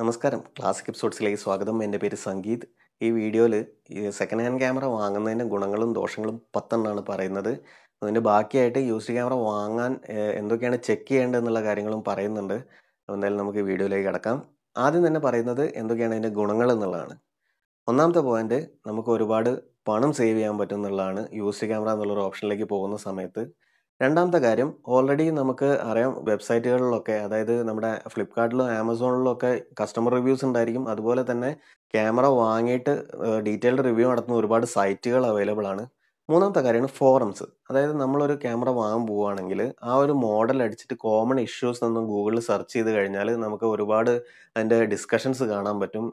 നമസ്കാരം ക്ലാസിക് എപ്പിസോഡ്സിലേക്ക് സ്വാഗതം എൻ്റെ പേര് സംഗീത് ഈ വീഡിയോയിൽ ഈ സെക്കൻഡ് ഹാൻഡ് ക്യാമറ വാങ്ങുന്നതിൻ്റെ ഗുണങ്ങളും ദോഷങ്ങളും പത്തെണ്ണമാണ് പറയുന്നത് അതിൻ്റെ ബാക്കിയായിട്ട് യൂസ്ഡ് ക്യാമറ വാങ്ങാൻ എന്തൊക്കെയാണ് ചെക്ക് ചെയ്യേണ്ടതെന്നുള്ള എന്നുള്ള കാര്യങ്ങളും പറയുന്നുണ്ട് എന്തായാലും നമുക്ക് വീഡിയോയിലേക്ക് കിടക്കാം ആദ്യം തന്നെ പറയുന്നത് എന്തൊക്കെയാണ് അതിൻ്റെ ഗുണങ്ങൾ എന്നുള്ളതാണ് ഒന്നാമത്തെ പോയിന്റ് നമുക്ക് ഒരുപാട് പണം സേവ് ചെയ്യാൻ പറ്റും എന്നുള്ളതാണ് യൂസ്ഡ് ക്യാമറ എന്നുള്ളൊരു ഓപ്ഷനിലേക്ക് പോകുന്ന സമയത്ത് രണ്ടാമത്തെ കാര്യം ഓൾറെഡി നമുക്ക് അറിയാം വെബ്സൈറ്റുകളിലൊക്കെ അതായത് നമ്മുടെ ഫ്ലിപ്കാർട്ടിലും ആമസോണിലും ഒക്കെ കസ്റ്റമർ റിവ്യൂസ് ഉണ്ടായിരിക്കും അതുപോലെ തന്നെ ക്യാമറ വാങ്ങിയിട്ട് ഡീറ്റെയിൽഡ് റിവ്യൂ നടത്തുന്ന ഒരുപാട് സൈറ്റുകൾ അവൈലബിൾ ആണ് മൂന്നാമത്തെ കാര്യമാണ് ഫോറംസ് അതായത് നമ്മളൊരു ക്യാമറ വാങ്ങാൻ പോവുകയാണെങ്കിൽ ആ ഒരു മോഡൽ അടിച്ചിട്ട് കോമൺ ഇഷ്യൂസ് ഒന്നും ഗൂഗിളിൽ സെർച്ച് ചെയ്ത് കഴിഞ്ഞാൽ നമുക്ക് ഒരുപാട് അതിൻ്റെ ഡിസ്കഷൻസ് കാണാൻ പറ്റും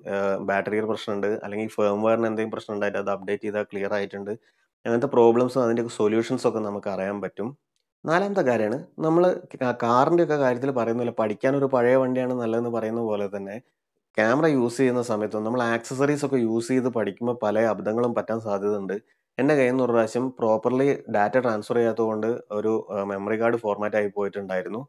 ബാറ്ററിയിൽ പ്രശ്നമുണ്ട് അല്ലെങ്കിൽ ഫേംവെയറിന് എന്തെങ്കിലും പ്രശ്നം ഉണ്ടായിട്ട് അത് അപ്ഡേറ്റ് ചെയ്താൽ ക്ലിയർ ആയിട്ടുണ്ട് അങ്ങനത്തെ പ്രോബ്ലംസും അതിൻ്റെ സൊല്യൂഷൻസൊക്കെ നമുക്ക് അറിയാൻ പറ്റും നാലാമത്തെ കാര്യമാണ് നമ്മൾ കാറിൻ്റെ ഒക്കെ കാര്യത്തിൽ പറയുന്ന പോലെ പഠിക്കാൻ ഒരു പഴയ വണ്ടിയാണ് നല്ലതെന്ന് പറയുന്ന പോലെ തന്നെ ക്യാമറ യൂസ് ചെയ്യുന്ന സമയത്ത് നമ്മൾ ആക്സസറീസ് ഒക്കെ യൂസ് ചെയ്ത് പഠിക്കുമ്പോൾ പല അബദ്ധങ്ങളും പറ്റാൻ സാധ്യതയുണ്ട് എൻ്റെ കയ്യിൽ നിന്ന് ഒരു പ്രാവശ്യം പ്രോപ്പർലി ഡാറ്റ ട്രാൻസ്ഫർ ചെയ്യാത്തതുകൊണ്ട് ഒരു മെമ്മറി കാർഡ് ഫോർമാറ്റ് ആയി പോയിട്ടുണ്ടായിരുന്നു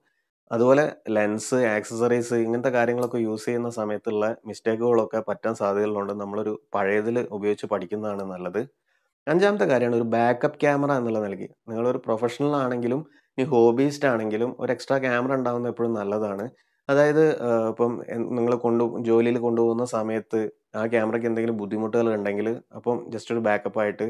അതുപോലെ ലെൻസ് ആക്സസറീസ് ഇങ്ങനത്തെ കാര്യങ്ങളൊക്കെ യൂസ് ചെയ്യുന്ന സമയത്തുള്ള മിസ്റ്റേക്കുകളൊക്കെ പറ്റാൻ സാധ്യതകളുണ്ട് നമ്മളൊരു പഴയതിൽ ഉപയോഗിച്ച് പഠിക്കുന്നതാണ് നല്ലത് അഞ്ചാമത്തെ കാര്യമാണ് ഒരു ബാക്കപ്പ് ക്യാമറ എന്നുള്ള നൽകി നിങ്ങളൊരു പ്രൊഫഷണൽ ആണെങ്കിലും ഇനി ഹോബീസ്റ്റ് ആണെങ്കിലും ഒരു എക്സ്ട്രാ ക്യാമറ ഉണ്ടാകുന്നത് എപ്പോഴും നല്ലതാണ് അതായത് ഇപ്പം നിങ്ങൾ കൊണ്ടു ജോലിയിൽ കൊണ്ടുപോകുന്ന സമയത്ത് ആ ക്യാമറയ്ക്ക് എന്തെങ്കിലും ബുദ്ധിമുട്ടുകൾ ഉണ്ടെങ്കിൽ അപ്പം ജസ്റ്റ് ഒരു ബാക്കപ്പ് ആയിട്ട്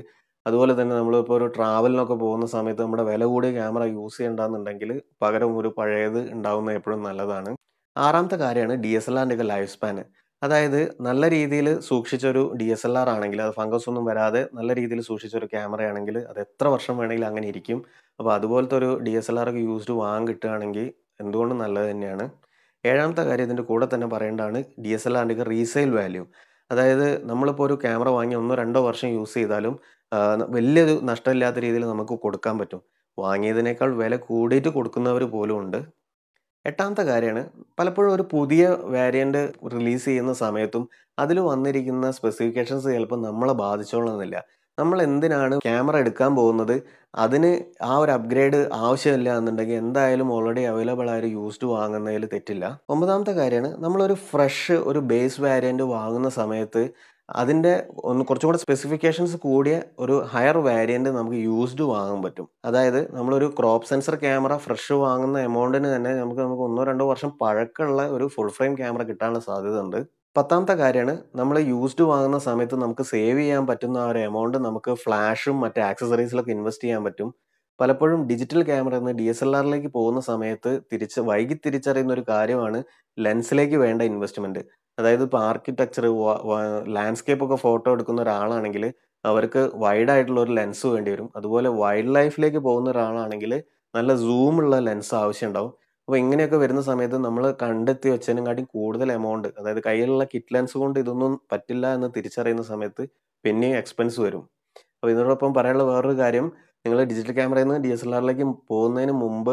അതുപോലെ തന്നെ നമ്മളിപ്പോൾ ഒരു ട്രാവലിനൊക്കെ പോകുന്ന സമയത്ത് നമ്മുടെ വില കൂടിയ ക്യാമറ യൂസ് ചെയ്യണ്ടെന്നുണ്ടെങ്കിൽ പകരം ഒരു പഴയത് ഉണ്ടാവുന്നത് എപ്പോഴും നല്ലതാണ് ആറാമത്തെ കാര്യമാണ് ഡി എസ് എൽ ഒക്കെ ലൈഫ് സ്പാന് അതായത് നല്ല രീതിയിൽ സൂക്ഷിച്ചൊരു ഡി എസ് എൽ ആർ ആണെങ്കിൽ അത് ഫംഗസ് ഒന്നും വരാതെ നല്ല രീതിയിൽ സൂക്ഷിച്ചൊരു ക്യാമറ ആണെങ്കിൽ അത് എത്ര വർഷം വേണമെങ്കിലും അങ്ങനെ ഇരിക്കും അപ്പോൾ അതുപോലത്തെ ഒരു ഡി എസ് എൽ ആർ ഒക്കെ യൂസ്ഡ് വാങ്ങാൻ കിട്ടുകയാണെങ്കിൽ എന്തുകൊണ്ടും നല്ലത് തന്നെയാണ് ഏഴാമത്തെ കാര്യം ഇതിൻ്റെ കൂടെ തന്നെ പറയേണ്ടതാണ് ഡി എസ് എൽ ആറിൻ്റെ റീസെയിൽ വാല്യൂ അതായത് നമ്മളിപ്പോൾ ഒരു ക്യാമറ വാങ്ങി ഒന്നോ രണ്ടോ വർഷം യൂസ് ചെയ്താലും വലിയൊരു നഷ്ടമില്ലാത്ത രീതിയിൽ നമുക്ക് കൊടുക്കാൻ പറ്റും വാങ്ങിയതിനേക്കാൾ വില കൂടിയിട്ട് കൊടുക്കുന്നവർ പോലും ഉണ്ട് എട്ടാമത്തെ കാര്യമാണ് പലപ്പോഴും ഒരു പുതിയ വേരിയൻ്റ് റിലീസ് ചെയ്യുന്ന സമയത്തും അതിൽ വന്നിരിക്കുന്ന സ്പെസിഫിക്കേഷൻസ് ചിലപ്പോൾ നമ്മളെ ബാധിച്ചോളുന്നില്ല നമ്മൾ എന്തിനാണ് ക്യാമറ എടുക്കാൻ പോകുന്നത് അതിന് ആ ഒരു അപ്ഗ്രേഡ് ആവശ്യമില്ല എന്നുണ്ടെങ്കിൽ എന്തായാലും ഓൾറെഡി അവൈലബിൾ ആയ ഒരു യൂസ്ഡ് വാങ്ങുന്നതിൽ തെറ്റില്ല ഒമ്പതാമത്തെ കാര്യമാണ് നമ്മളൊരു ഫ്രഷ് ഒരു ബേസ് വാരിയൻ്റ് വാങ്ങുന്ന സമയത്ത് അതിൻ്റെ ഒന്ന് കുറച്ചും കൂടെ സ്പെസിഫിക്കേഷൻസ് കൂടിയ ഒരു ഹയർ വേരിയൻറ്റ് നമുക്ക് യൂസ്ഡ് വാങ്ങാൻ പറ്റും അതായത് നമ്മളൊരു ക്രോപ്പ് സെൻസർ ക്യാമറ ഫ്രഷ് വാങ്ങുന്ന എമൗണ്ടിന് തന്നെ നമുക്ക് നമുക്ക് ഒന്നോ രണ്ടോ വർഷം പഴക്കമുള്ള ഒരു ഫുൾ ഫ്രെയിം ക്യാമറ കിട്ടാനുള്ള സാധ്യത ഉണ്ട് പത്താമത്തെ കാര്യമാണ് നമ്മൾ യൂസ്ഡ് വാങ്ങുന്ന സമയത്ത് നമുക്ക് സേവ് ചെയ്യാൻ പറ്റുന്ന ആ ഒരു എമൗണ്ട് നമുക്ക് ഫ്ലാഷും മറ്റ് ആക്സസറീസിലൊക്കെ ഇൻവെസ്റ്റ് ചെയ്യാൻ പറ്റും പലപ്പോഴും ഡിജിറ്റൽ ക്യാമറ എന്ന് ഡി എസ് എൽ ആറിലേക്ക് പോകുന്ന സമയത്ത് തിരിച്ച് വൈകി തിരിച്ചറിയുന്ന ഒരു കാര്യമാണ് ലെൻസിലേക്ക് വേണ്ട ഇൻവെസ്റ്റ്മെൻറ്റ് അതായത് ഇപ്പോൾ ആർക്കിടെക്ചർ ലാൻഡ്സ്കേപ്പ് ഒക്കെ ഫോട്ടോ എടുക്കുന്ന ഒരാളാണെങ്കിൽ അവർക്ക് വൈഡ് ആയിട്ടുള്ള ഒരു ലെൻസ് വേണ്ടി വരും അതുപോലെ വൈൽഡ് ലൈഫിലേക്ക് പോകുന്ന ഒരാളാണെങ്കിൽ നല്ല സൂമുള്ള ലെൻസ് ആവശ്യമുണ്ടാവും അപ്പോൾ ഇങ്ങനെയൊക്കെ വരുന്ന സമയത്ത് നമ്മൾ കണ്ടെത്തി വെച്ചതിനും കാട്ടി കൂടുതൽ എമൗണ്ട് അതായത് കയ്യിലുള്ള കിറ്റ് ലെൻസ് കൊണ്ട് ഇതൊന്നും പറ്റില്ല എന്ന് തിരിച്ചറിയുന്ന സമയത്ത് പിന്നെയും എക്സ്പെൻസ് വരും അപ്പോൾ ഇതിനോടൊപ്പം പറയാനുള്ള വേറൊരു കാര്യം നിങ്ങൾ ഡിജിറ്റൽ ക്യാമറയിൽ നിന്ന് ഡി എസ് എൽ ആറിലേക്ക് പോകുന്നതിന് മുമ്പ്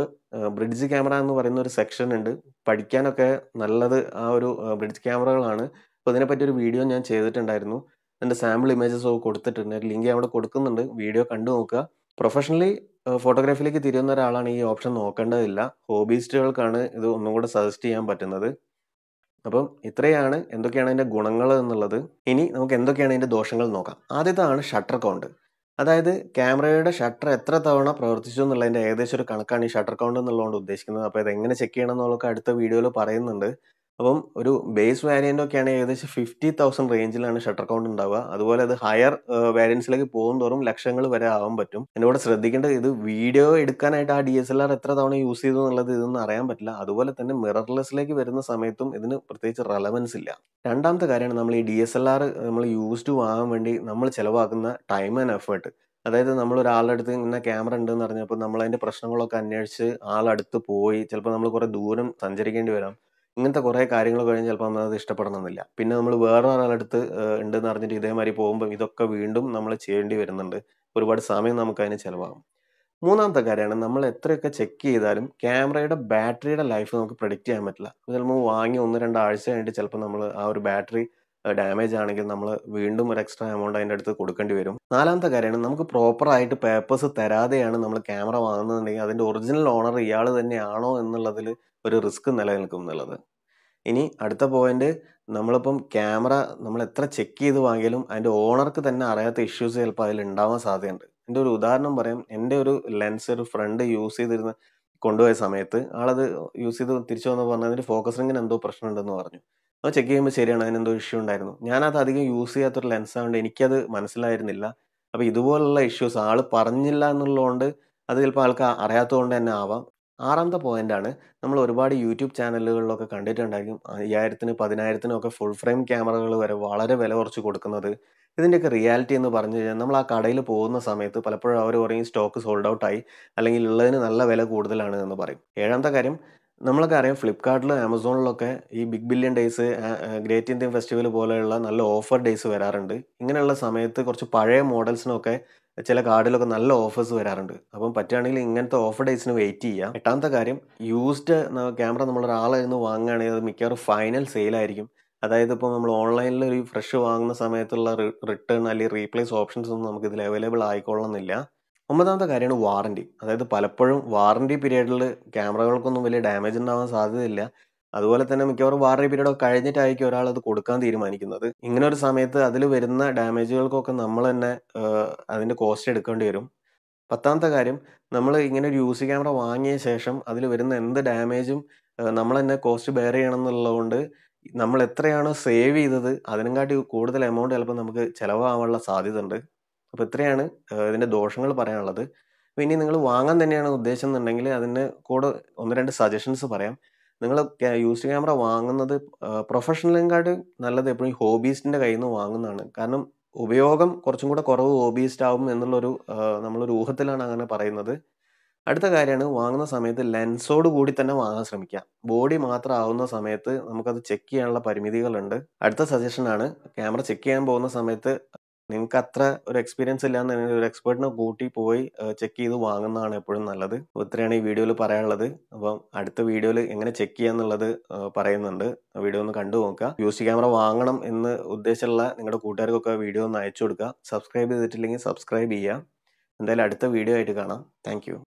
ബ്രിഡ്ജ് ക്യാമറ എന്ന് പറയുന്ന ഒരു സെക്ഷൻ ഉണ്ട് പഠിക്കാനൊക്കെ നല്ലത് ആ ഒരു ബ്രിഡ്ജ് ക്യാമറകളാണ് അപ്പോൾ ഇതിനെപ്പറ്റി ഒരു വീഡിയോ ഞാൻ ചെയ്തിട്ടുണ്ടായിരുന്നു എൻ്റെ സാമ്പിൾ ഇമേജസോ കൊടുത്തിട്ടുണ്ട് ലിങ്ക് അവിടെ കൊടുക്കുന്നുണ്ട് വീഡിയോ കണ്ടു നോക്കുക പ്രൊഫഷണലി ഫോട്ടോഗ്രാഫിയിലേക്ക് തിരിയുന്ന ഒരാളാണ് ഈ ഓപ്ഷൻ നോക്കേണ്ടതില്ല ഹോബിസ്റ്റുകൾക്കാണ് ഇത് ഒന്നും കൂടെ സജസ്റ്റ് ചെയ്യാൻ പറ്റുന്നത് അപ്പം ഇത്രയാണ് എന്തൊക്കെയാണ് അതിൻ്റെ ഗുണങ്ങൾ എന്നുള്ളത് ഇനി നമുക്ക് എന്തൊക്കെയാണ് അതിൻ്റെ ദോഷങ്ങൾ നോക്കാം ആദ്യത്താണ് ഷട്ടർ കൗണ്ട് അതായത് ക്യാമറയുടെ ഷട്ടർ എത്ര തവണ പ്രവർത്തിച്ചു എന്നുള്ളതിൻ്റെ ഏകദേശം ഒരു കണക്കാണ് ഈ ഷട്ടർ കൗണ്ട് എന്നുള്ളതുകൊണ്ട് ഉദ്ദേശിക്കുന്നത് അപ്പോൾ ഇത് എങ്ങനെ ചെക്ക് ചെയ്യണം എന്നുള്ളതൊക്കെ അടുത്ത വീഡിയോയിൽ പറയുന്നുണ്ട് അപ്പം ഒരു ബേസ് വേരിയൻ്റ് ഒക്കെയാണ് ഏകദേശം ഫിഫ്റ്റി തൗസൻഡ് റേഞ്ചിലാണ് ഷട്ടർ കൗണ്ട് ഉണ്ടാവുക അതുപോലെ അത് ഹയർ വേരിയൻസിലേക്ക് പോകും തോറും ലക്ഷങ്ങൾ വരെ ആവാൻ പറ്റും എന്നോട് ശ്രദ്ധിക്കേണ്ടത് ഇത് വീഡിയോ എടുക്കാനായിട്ട് ആ ഡി എസ് എൽ ആർ എത്ര തവണ യൂസ് ചെയ്തു എന്നുള്ളത് ഇതൊന്നും അറിയാൻ പറ്റില്ല അതുപോലെ തന്നെ മിററർലെസ്സിലേക്ക് വരുന്ന സമയത്തും ഇതിന് പ്രത്യേകിച്ച് റെലവൻസ് ഇല്ല രണ്ടാമത്തെ കാര്യമാണ് നമ്മൾ ഈ ഡി എസ് എൽ ആർ നമ്മൾ യൂസ്ഡ് ആകാൻ വേണ്ടി നമ്മൾ ചിലവാക്കുന്ന ടൈം ആൻഡ് എഫേർട്ട് അതായത് നമ്മൾ ഒരാളുടെ അടുത്ത് ഇങ്ങനെ ക്യാമറ ഉണ്ടെന്ന് അറിഞ്ഞപ്പോൾ നമ്മൾ അതിൻ്റെ പ്രശ്നങ്ങളൊക്കെ അന്വേഷിച്ച് ആളടുത്ത് പോയി ചിലപ്പോൾ നമ്മൾ കുറേ ദൂരം സഞ്ചരിക്കേണ്ടി വരാം ഇങ്ങനത്തെ കുറേ കാര്യങ്ങൾ കഴിഞ്ഞ് ചിലപ്പോൾ അത് ഇഷ്ടപ്പെടണമെന്നില്ല പിന്നെ നമ്മൾ വേറെ ഒരാളടുത്ത് ഉണ്ടെന്ന് അറിഞ്ഞിട്ട് ഇതേമാതിരി പോകുമ്പോൾ ഇതൊക്കെ വീണ്ടും നമ്മൾ ചെയ്യേണ്ടി വരുന്നുണ്ട് ഒരുപാട് സമയം നമുക്ക് അതിന് ചിലവാകും മൂന്നാമത്തെ കാര്യമാണ് നമ്മൾ എത്രയൊക്കെ ചെക്ക് ചെയ്താലും ക്യാമറയുടെ ബാറ്ററിയുടെ ലൈഫ് നമുക്ക് പ്രൊഡിക്റ്റ് ചെയ്യാൻ പറ്റില്ല ചിലപ്പോൾ വാങ്ങി ഒന്ന് രണ്ടാഴ്ച കഴിഞ്ഞിട്ട് ചിലപ്പോൾ നമ്മൾ ആ ഒരു ബാറ്ററി ഡാമേജ് ആണെങ്കിൽ നമ്മൾ വീണ്ടും ഒരു എക്സ്ട്രാ എമൗണ്ട് അതിൻ്റെ അടുത്ത് കൊടുക്കേണ്ടി വരും നാലാമത്തെ കാര്യമാണ് നമുക്ക് പ്രോപ്പറായിട്ട് പേപ്പേഴ്സ് തരാതെയാണ് നമ്മൾ ക്യാമറ വാങ്ങുന്നുണ്ടെങ്കിൽ അതിൻ്റെ ഒറിജിനൽ ഓണർ ഇയാൾ തന്നെയാണോ എന്നുള്ളതിൽ ഒരു റിസ്ക് നിലനിൽക്കും എന്നുള്ളത് ഇനി അടുത്ത പോയിന്റ് നമ്മളിപ്പം ക്യാമറ നമ്മൾ എത്ര ചെക്ക് ചെയ്ത് വാങ്ങിയാലും അതിൻ്റെ ഓണർക്ക് തന്നെ അറിയാത്ത ഇഷ്യൂസ് ചിലപ്പോൾ അതിൽ ഉണ്ടാവാൻ സാധ്യതയുണ്ട് എൻ്റെ ഒരു ഉദാഹരണം പറയാം എൻ്റെ ഒരു ലെൻസ് ഒരു ഫ്രണ്ട് യൂസ് ചെയ്തിരുന്ന കൊണ്ടുപോയ സമയത്ത് ആളത് യൂസ് ചെയ്ത് തിരിച്ചു വന്ന് പറഞ്ഞതിൻ്റെ ഫോക്കസ് റിങ്ങിന് എന്തോ പ്രശ്നമുണ്ടെന്ന് പറഞ്ഞു അത് ചെക്ക് ചെയ്യുമ്പോൾ ശരിയാണ് അതിനെന്തോ ഇഷ്യൂ ഉണ്ടായിരുന്നു ഞാനത് അധികം യൂസ് ചെയ്യാത്തൊരു ലെൻസ് എനിക്കത് മനസ്സിലായിരുന്നില്ല അപ്പോൾ ഇതുപോലുള്ള ഇഷ്യൂസ് ആൾ പറഞ്ഞില്ല എന്നുള്ളതുകൊണ്ട് അത് ചിലപ്പോൾ ആൾക്ക് അറിയാത്തതുകൊണ്ട് തന്നെ ആവാം ആറാമത്തെ പോയിൻ്റാണ് നമ്മൾ ഒരുപാട് യൂട്യൂബ് ചാനലുകളിലൊക്കെ കണ്ടിട്ടുണ്ടായിരിക്കും അയ്യായിരത്തിന് പതിനായിരത്തിനൊക്കെ ഒക്കെ ഫുൾ ഫ്രെയിം ക്യാമറകൾ വരെ വളരെ വില കുറച്ച് കൊടുക്കുന്നത് ഇതിൻ്റെയൊക്കെ റിയാലിറ്റി എന്ന് പറഞ്ഞു കഴിഞ്ഞാൽ നമ്മൾ ആ കടയിൽ പോകുന്ന സമയത്ത് പലപ്പോഴും അവർ പറയും സ്റ്റോക്ക് സോൾഡ് ഔട്ടായി അല്ലെങ്കിൽ ഉള്ളതിന് നല്ല വില കൂടുതലാണ് എന്ന് പറയും ഏഴാമത്തെ കാര്യം നമ്മളൊക്കെ അറിയാം ഫ്ലിപ്കാർട്ടിലും ആമസോണിലൊക്കെ ഈ big billion days great Indian festival പോലെയുള്ള നല്ല ഓഫർ ഡേയ്സ് വരാറുണ്ട് ഇങ്ങനെയുള്ള സമയത്ത് കുറച്ച് പഴയ മോഡൽസിനൊക്കെ ചില കാർഡിലൊക്കെ നല്ല ഓഫേഴ്സ് വരാറുണ്ട് അപ്പം പറ്റുകയാണെങ്കിൽ ഇങ്ങനത്തെ ഓഫർ ഡേയ്സിന് വെയിറ്റ് ചെയ്യാം എട്ടാമത്തെ കാര്യം യൂസ്ഡ് ക്യാമറ നമ്മളൊരാളായിരുന്നു വാങ്ങുകയാണെങ്കിൽ അത് മിക്കവാറും ഫൈനൽ സെയിലായിരിക്കും അതായത് ഇപ്പോൾ നമ്മൾ ഓൺലൈനിൽ ഒരു ഫ്രഷ് വാങ്ങുന്ന സമയത്തുള്ള റിട്ടേൺ അല്ലെങ്കിൽ റീപ്ലേസ് ഓപ്ഷൻസ് ഒന്നും നമുക്ക് ഇതിൽ അവൈലബിൾ ആയിക്കൊള്ളണമെന്നില്ല ഒമ്പതാമത്തെ കാര്യമാണ് വാറണ്ടി അതായത് പലപ്പോഴും വാറണ്ടി പീരീഡിൽ ക്യാമറകൾക്കൊന്നും വലിയ ഡാമേജ് ഉണ്ടാവാൻ സാധ്യതയില്ല അതുപോലെ തന്നെ മിക്കവാറും വാറണ്ടി പീരീഡ് കഴിഞ്ഞിട്ടായിരിക്കും ഒരാൾ അത് കൊടുക്കാൻ തീരുമാനിക്കുന്നത് ഇങ്ങനെ ഒരു സമയത്ത് അതിൽ വരുന്ന ഡാമേജുകൾക്കൊക്കെ നമ്മൾ തന്നെ അതിൻ്റെ കോസ്റ്റ് എടുക്കേണ്ടി വരും പത്താമത്തെ കാര്യം നമ്മൾ ഇങ്ങനെ ഒരു യൂസ് ക്യാമറ വാങ്ങിയ ശേഷം അതിൽ വരുന്ന എന്ത് ഡാമേജും നമ്മൾ തന്നെ കോസ്റ്റ് ബെയർ ചെയ്യണം എന്നുള്ളതുകൊണ്ട് നമ്മൾ എത്രയാണോ സേവ് ചെയ്തത് അതിനെക്കാട്ടി കൂടുതൽ എമൗണ്ട് ചിലപ്പോൾ നമുക്ക് ചിലവാകാനുള്ള സാധ്യത ഉണ്ട് അപ്പോൾ ഇത്രയാണ് ഇതിൻ്റെ ദോഷങ്ങൾ പറയാനുള്ളത് അപ്പോൾ ഇനി നിങ്ങൾ വാങ്ങാൻ തന്നെയാണ് ഉദ്ദേശം എന്നുണ്ടെങ്കിൽ അതിന് കൂടെ ഒന്ന് രണ്ട് സജഷൻസ് പറയാം നിങ്ങൾ യൂസ് ക്യാമറ വാങ്ങുന്നത് പ്രൊഫഷണലിനെക്കാട്ടും നല്ലത് എപ്പോഴും ഹോബീസിൻ്റെ കയ്യിൽ നിന്ന് വാങ്ങുന്നതാണ് കാരണം ഉപയോഗം കുറച്ചും കൂടെ കുറവ് ഹോബീസ്റ്റ് ആവും എന്നുള്ളൊരു നമ്മളൊരു ഊഹത്തിലാണ് അങ്ങനെ പറയുന്നത് അടുത്ത കാര്യമാണ് വാങ്ങുന്ന സമയത്ത് ലെൻസോട് കൂടി തന്നെ വാങ്ങാൻ ശ്രമിക്കുക ബോഡി മാത്രം ആവുന്ന സമയത്ത് നമുക്കത് ചെക്ക് ചെയ്യാനുള്ള പരിമിതികളുണ്ട് അടുത്ത സജഷൻ ആണ് ക്യാമറ ചെക്ക് ചെയ്യാൻ പോകുന്ന സമയത്ത് നിങ്ങൾക്ക് അത്ര ഒരു എക്സ്പീരിയൻസ് ഇല്ലാന്നുണ്ടെങ്കിൽ ഒരു എക്സ്പേർട്ടിനെ കൂട്ടി പോയി ചെക്ക് ചെയ്ത് വാങ്ങുന്നതാണ് എപ്പോഴും നല്ലത് ഇത്രയാണ് ഈ വീഡിയോയിൽ പറയാനുള്ളത് അപ്പം അടുത്ത വീഡിയോയിൽ എങ്ങനെ ചെക്ക് ചെയ്യാന്നുള്ളത് പറയുന്നുണ്ട് വീഡിയോ ഒന്ന് കണ്ടു നോക്കുക യു സി ക്യാമറ വാങ്ങണം എന്ന് ഉദ്ദേശമുള്ള നിങ്ങളുടെ കൂട്ടുകാർക്കൊക്കെ വീഡിയോ ഒന്ന് അയച്ചു കൊടുക്കുക സബ്സ്ക്രൈബ് ചെയ്തിട്ടില്ലെങ്കിൽ സബ്സ്ക്രൈബ് ചെയ്യുക എന്തായാലും അടുത്ത വീഡിയോ ആയിട്ട് കാണാം താങ്ക്